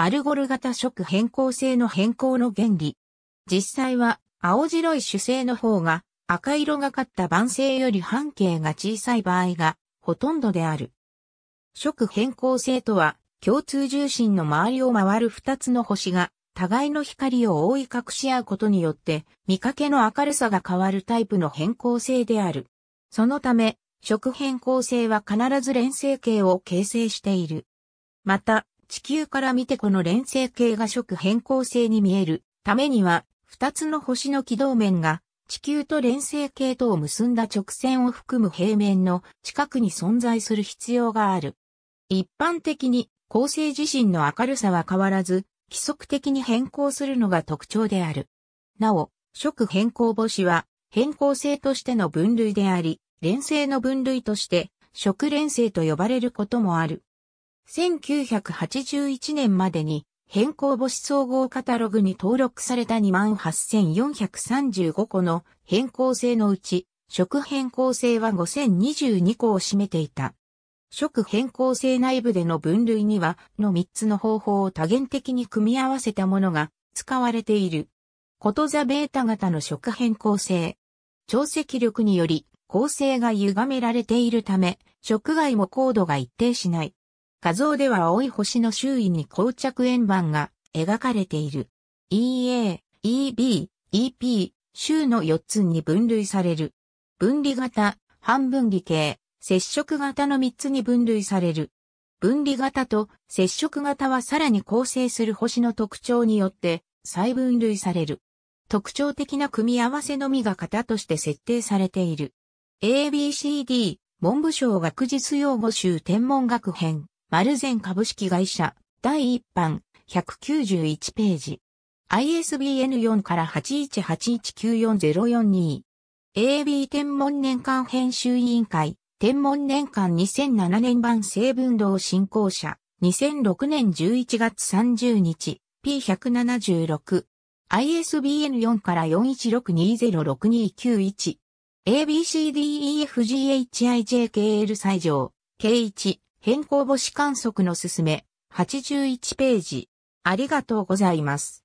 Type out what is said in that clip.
アルゴル型色変更性の変更の原理。実際は青白い主性の方が赤色がかった晩性より半径が小さい場合がほとんどである。色変更性とは共通重心の周りを回る二つの星が互いの光を覆い隠し合うことによって見かけの明るさが変わるタイプの変更性である。そのため、色変更性は必ず連成形を形成している。また、地球から見てこの連星系が色変更性に見えるためには、二つの星の軌道面が地球と連星系とを結んだ直線を含む平面の近くに存在する必要がある。一般的に恒星自身の明るさは変わらず、規則的に変更するのが特徴である。なお、色変更星は変更性としての分類であり、連星の分類として、食連星と呼ばれることもある。1981年までに変更母子総合カタログに登録された28,435個の変更性のうち、食変更性は5022個を占めていた。食変更性内部での分類には、の3つの方法を多元的に組み合わせたものが使われている。ことザベータ型の食変更性。調積力により構成が歪められているため、食害も高度が一定しない。画像では青い星の周囲に膠着円盤が描かれている。EA、EB、EP、周の4つに分類される。分離型、半分離系、接触型の3つに分類される。分離型と接触型はさらに構成する星の特徴によって再分類される。特徴的な組み合わせのみが型として設定されている。ABCD、文部省学術用語集天文学編、マルゼン株式会社、第1版、191ページ。ISBN 4から8181940442。AB 天文年間編集委員会、天文年間2007年版成分堂振興者、2006年11月30日、P176。ISBN 4から4162062991。ABCDEFGHIJKL 最上、K1。変更母子観測のすすめ、81ページ。ありがとうございます。